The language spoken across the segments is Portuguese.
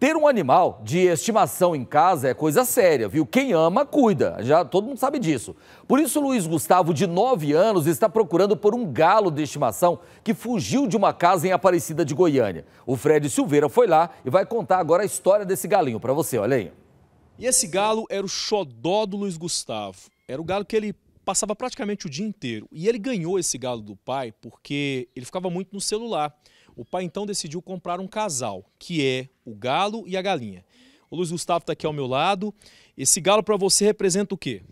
Ter um animal de estimação em casa é coisa séria, viu? Quem ama, cuida. Já todo mundo sabe disso. Por isso, Luiz Gustavo, de 9 anos, está procurando por um galo de estimação que fugiu de uma casa em Aparecida de Goiânia. O Fred Silveira foi lá e vai contar agora a história desse galinho para você, olha aí. E esse galo era o xodó do Luiz Gustavo. Era o galo que ele passava praticamente o dia inteiro. E ele ganhou esse galo do pai porque ele ficava muito no celular. O pai então decidiu comprar um casal, que é o galo e a galinha. O Luiz Gustavo está aqui ao meu lado. Esse galo para você representa o quê?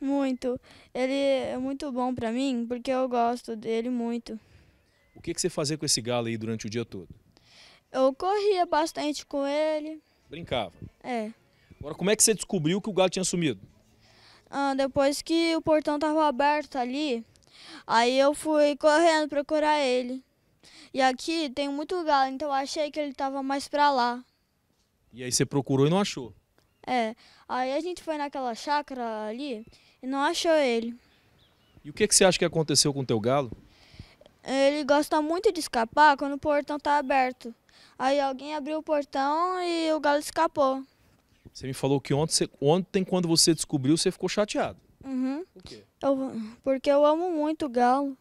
Muito. Ele é muito bom para mim porque eu gosto dele muito. O que, que você fazia com esse galo aí durante o dia todo? Eu corria bastante com ele. Brincava? É. Agora, como é que você descobriu que o galo tinha sumido? Ah, depois que o portão estava aberto ali, aí eu fui correndo procurar ele. E aqui tem muito galo, então eu achei que ele estava mais para lá. E aí você procurou e não achou? É. Aí a gente foi naquela chácara ali e não achou ele. E o que, que você acha que aconteceu com o teu galo? Ele gosta muito de escapar quando o portão está aberto. Aí alguém abriu o portão e o galo escapou. Você me falou que ontem, ontem quando você descobriu, você ficou chateado. Uhum. Por quê? Eu, porque eu amo muito o galo.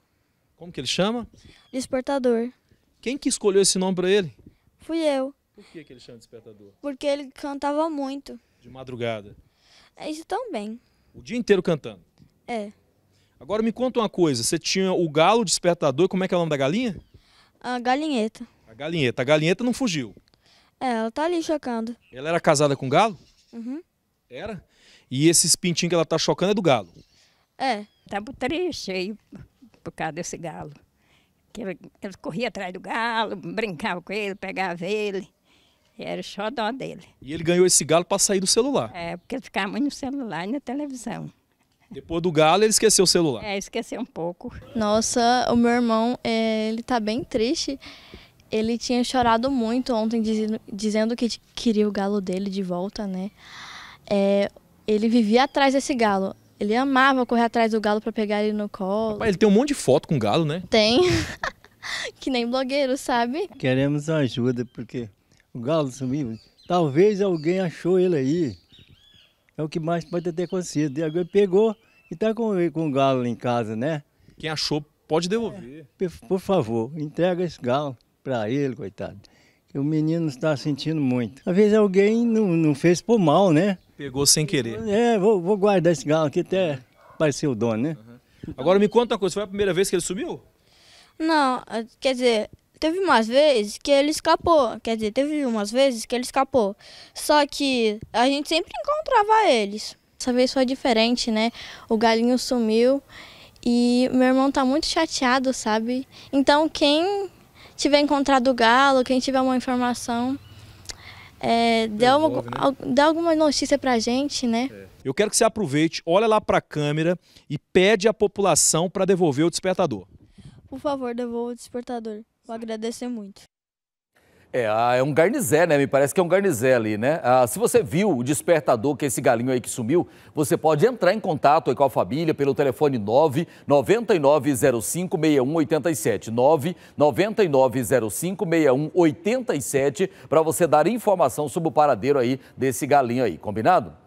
Como que ele chama? Despertador. Quem que escolheu esse nome para ele? Fui eu. Por que, que ele chama Despertador? Porque ele cantava muito. De madrugada? É isso também. O dia inteiro cantando? É. Agora me conta uma coisa, você tinha o galo despertador, como é que é o nome da galinha? A galinheta. A galinheta. A galinheta não fugiu. É, ela tá ali chocando. Ela era casada com galo? Uhum. Era? E esses pintinhos que ela tá chocando é do galo? É. Tá triste aí por causa desse galo. Que ele, ele corria atrás do galo, brincava com ele, pegava ele. E era o xodó dele. E ele ganhou esse galo para sair do celular. É, porque ele ficava muito no celular e na televisão. Depois do galo, ele esqueceu o celular. É, esqueceu um pouco. Nossa, o meu irmão, eh, ele tá bem triste. Ele tinha chorado muito ontem, dizendo, dizendo que queria o galo dele de volta, né? É, ele vivia atrás desse galo. Ele amava correr atrás do galo para pegar ele no colo. Rapaz, ele tem um monte de foto com galo, né? Tem. que nem blogueiro, sabe? Queremos ajuda, porque o galo sumiu. Talvez alguém achou ele aí. É o que mais pode ter acontecido. E agora pegou e tá com, com o galo em casa, né? Quem achou pode devolver. É, por favor, entrega esse galo para ele, coitado o menino está sentindo muito. Às vezes alguém não, não fez por mal, né? Pegou sem querer. É, vou, vou guardar esse galo aqui até parecer o dono, né? Uhum. Agora me conta uma coisa, foi a primeira vez que ele sumiu? Não, eh, quer dizer, teve umas vezes que ele escapou. Quer dizer, teve umas vezes que ele escapou. Só que a gente sempre encontrava eles. Essa vez foi diferente, né? O galinho sumiu e meu irmão tá muito chateado, sabe? Então quem tiver encontrado o galo, quem tiver uma informação, é, dê, né? dê alguma notícia pra gente, né? É. Eu quero que você aproveite, olha lá pra câmera e pede à população para devolver o despertador. Por favor, devolva o despertador. Vou agradecer muito. É, é um garnizé, né? Me parece que é um garnizé ali, né? Ah, se você viu o despertador, que é esse galinho aí que sumiu, você pode entrar em contato aí com a família pelo telefone 999056187. 999056187 para você dar informação sobre o paradeiro aí desse galinho aí, combinado?